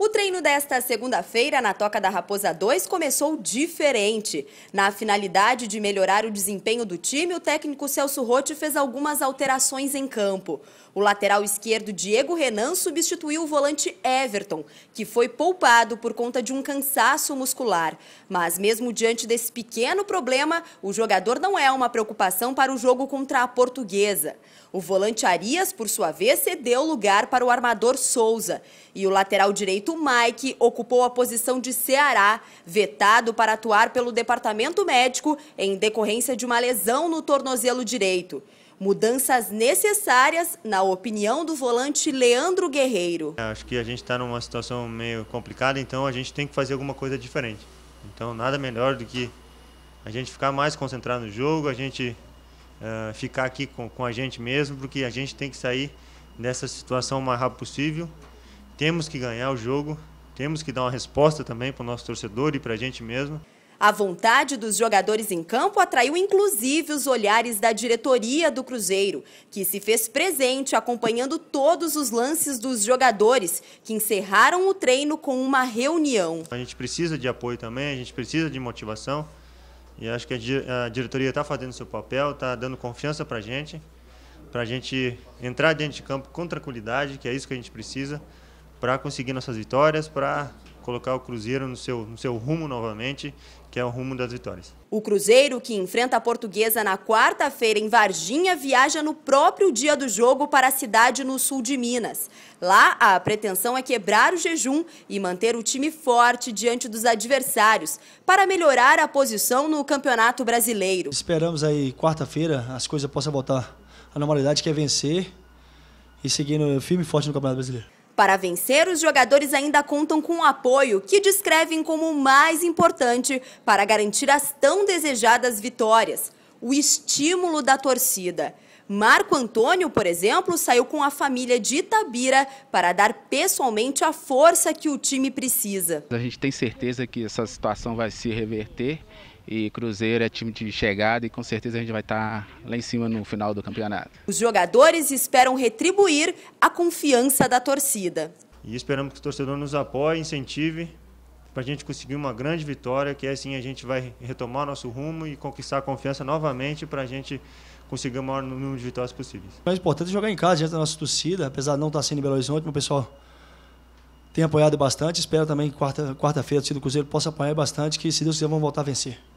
O treino desta segunda-feira na Toca da Raposa 2 começou diferente. Na finalidade de melhorar o desempenho do time, o técnico Celso Rotti fez algumas alterações em campo. O lateral esquerdo Diego Renan substituiu o volante Everton, que foi poupado por conta de um cansaço muscular. Mas mesmo diante desse pequeno problema, o jogador não é uma preocupação para o jogo contra a Portuguesa. O volante Arias, por sua vez, cedeu lugar para o armador Souza. E o lateral direito prefeito Mike ocupou a posição de Ceará, vetado para atuar pelo departamento médico em decorrência de uma lesão no tornozelo direito. Mudanças necessárias, na opinião do volante Leandro Guerreiro. É, acho que a gente está numa situação meio complicada, então a gente tem que fazer alguma coisa diferente. Então, nada melhor do que a gente ficar mais concentrado no jogo, a gente uh, ficar aqui com, com a gente mesmo, porque a gente tem que sair dessa situação o mais rápido possível. Temos que ganhar o jogo, temos que dar uma resposta também para o nosso torcedor e para a gente mesmo. A vontade dos jogadores em campo atraiu inclusive os olhares da diretoria do Cruzeiro, que se fez presente acompanhando todos os lances dos jogadores, que encerraram o treino com uma reunião. A gente precisa de apoio também, a gente precisa de motivação. E acho que a diretoria está fazendo seu papel, está dando confiança para a gente, para a gente entrar dentro de campo com tranquilidade, que é isso que a gente precisa para conseguir nossas vitórias, para colocar o Cruzeiro no seu, no seu rumo novamente, que é o rumo das vitórias. O Cruzeiro, que enfrenta a Portuguesa na quarta-feira em Varginha, viaja no próprio dia do jogo para a cidade no sul de Minas. Lá, a pretensão é quebrar o jejum e manter o time forte diante dos adversários, para melhorar a posição no Campeonato Brasileiro. Esperamos aí quarta-feira as coisas possam voltar à normalidade, que é vencer e seguindo firme e forte no Campeonato Brasileiro. Para vencer, os jogadores ainda contam com o um apoio que descrevem como o mais importante para garantir as tão desejadas vitórias: o estímulo da torcida. Marco Antônio, por exemplo, saiu com a família de Itabira para dar pessoalmente a força que o time precisa. A gente tem certeza que essa situação vai se reverter e Cruzeiro é time de chegada e com certeza a gente vai estar tá lá em cima no final do campeonato. Os jogadores esperam retribuir a confiança da torcida. E esperamos que o torcedor nos apoie, incentive para a gente conseguir uma grande vitória, que assim a gente vai retomar nosso rumo e conquistar a confiança novamente para a gente conseguir o maior número de vitórias possíveis. O é mais importante é jogar em casa, diante da nossa torcida, apesar de não estar tá sendo em Belo Horizonte, o pessoal tem apoiado bastante. Espero também que quarta-feira quarta a torcida do Cruzeiro possa apoiar bastante, que se Deus quiser vão voltar a vencer.